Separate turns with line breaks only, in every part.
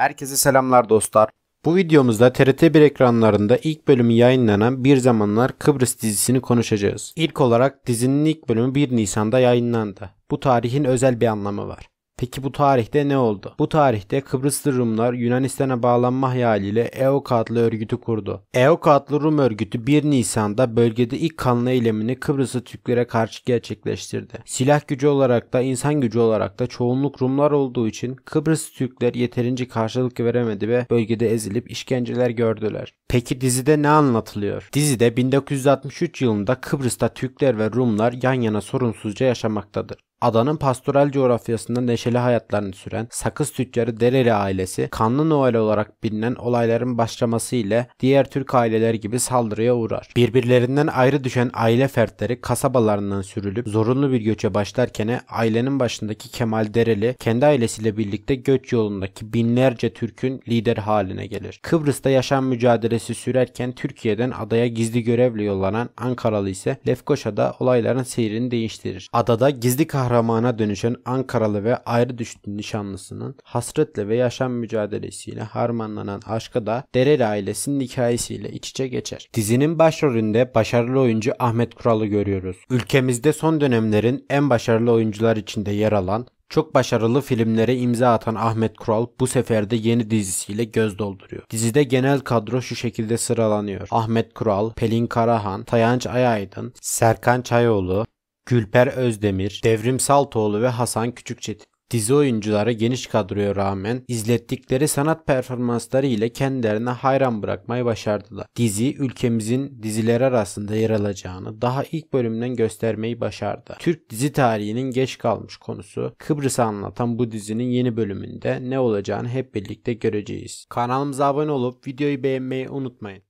Herkese selamlar dostlar. Bu videomuzda TRT1 ekranlarında ilk bölümü yayınlanan Bir Zamanlar Kıbrıs dizisini konuşacağız. İlk olarak dizinin ilk bölümü 1 Nisan'da yayınlandı. Bu tarihin özel bir anlamı var. Peki bu tarihte ne oldu? Bu tarihte Kıbrıslı Rumlar Yunanistan'a bağlanma hayaliyle EOK adlı örgütü kurdu. EOK adlı Rum örgütü 1 Nisan'da bölgede ilk kanlı eylemini Kıbrıslı Türklere karşı gerçekleştirdi. Silah gücü olarak da insan gücü olarak da çoğunluk Rumlar olduğu için Kıbrıs Türkler yeterince karşılık veremedi ve bölgede ezilip işkenceler gördüler. Peki dizide ne anlatılıyor? Dizide 1963 yılında Kıbrıs'ta Türkler ve Rumlar yan yana sorunsuzca yaşamaktadır. Adanın pastoral coğrafyasında neşeli hayatlarını süren sakız tüccarı Dereli ailesi kanlı Noel olarak bilinen olayların başlaması ile diğer Türk aileler gibi saldırıya uğrar. Birbirlerinden ayrı düşen aile fertleri kasabalarından sürülüp zorunlu bir göçe başlarken ailenin başındaki Kemal Dereli kendi ailesiyle birlikte göç yolundaki binlerce Türk'ün lider haline gelir. Kıbrıs'ta yaşam mücadelesi sürerken Türkiye'den adaya gizli görevle yollanan Ankaralı ise Lefkoşa'da olayların seyrini değiştirir. Adada gizli kahraman kahramana dönüşen Ankaralı ve ayrı düştü nişanlısının hasretle ve yaşam mücadelesiyle harmanlanan aşkı da Dereli ailesinin hikayesiyle iç içe geçer. Dizinin başrolünde başarılı oyuncu Ahmet Kural'ı görüyoruz. Ülkemizde son dönemlerin en başarılı oyuncular içinde yer alan çok başarılı filmlere imza atan Ahmet Kural bu sefer de yeni dizisiyle göz dolduruyor. Dizide genel kadro şu şekilde sıralanıyor. Ahmet Kural, Pelin Karahan, Tayanç Ayaydın, Serkan Çayoğlu, Gülper Özdemir, Devrim Saltoğlu ve Hasan Küçükçetin. Dizi oyuncuları geniş kadroya rağmen izlettikleri sanat performansları ile kendilerine hayran bırakmayı başardılar. Dizi ülkemizin dizileri arasında yer alacağını daha ilk bölümden göstermeyi başardı. Türk dizi tarihinin geç kalmış konusu Kıbrıs'ı anlatan bu dizinin yeni bölümünde ne olacağını hep birlikte göreceğiz. Kanalımıza abone olup videoyu beğenmeyi unutmayın.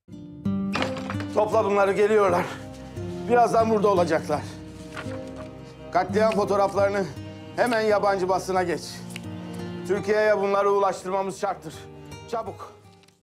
Topla bunları geliyorlar. Birazdan burada olacaklar. Katliam fotoğraflarını hemen yabancı basına geç. Türkiye'ye bunları ulaştırmamız şarttır. Çabuk.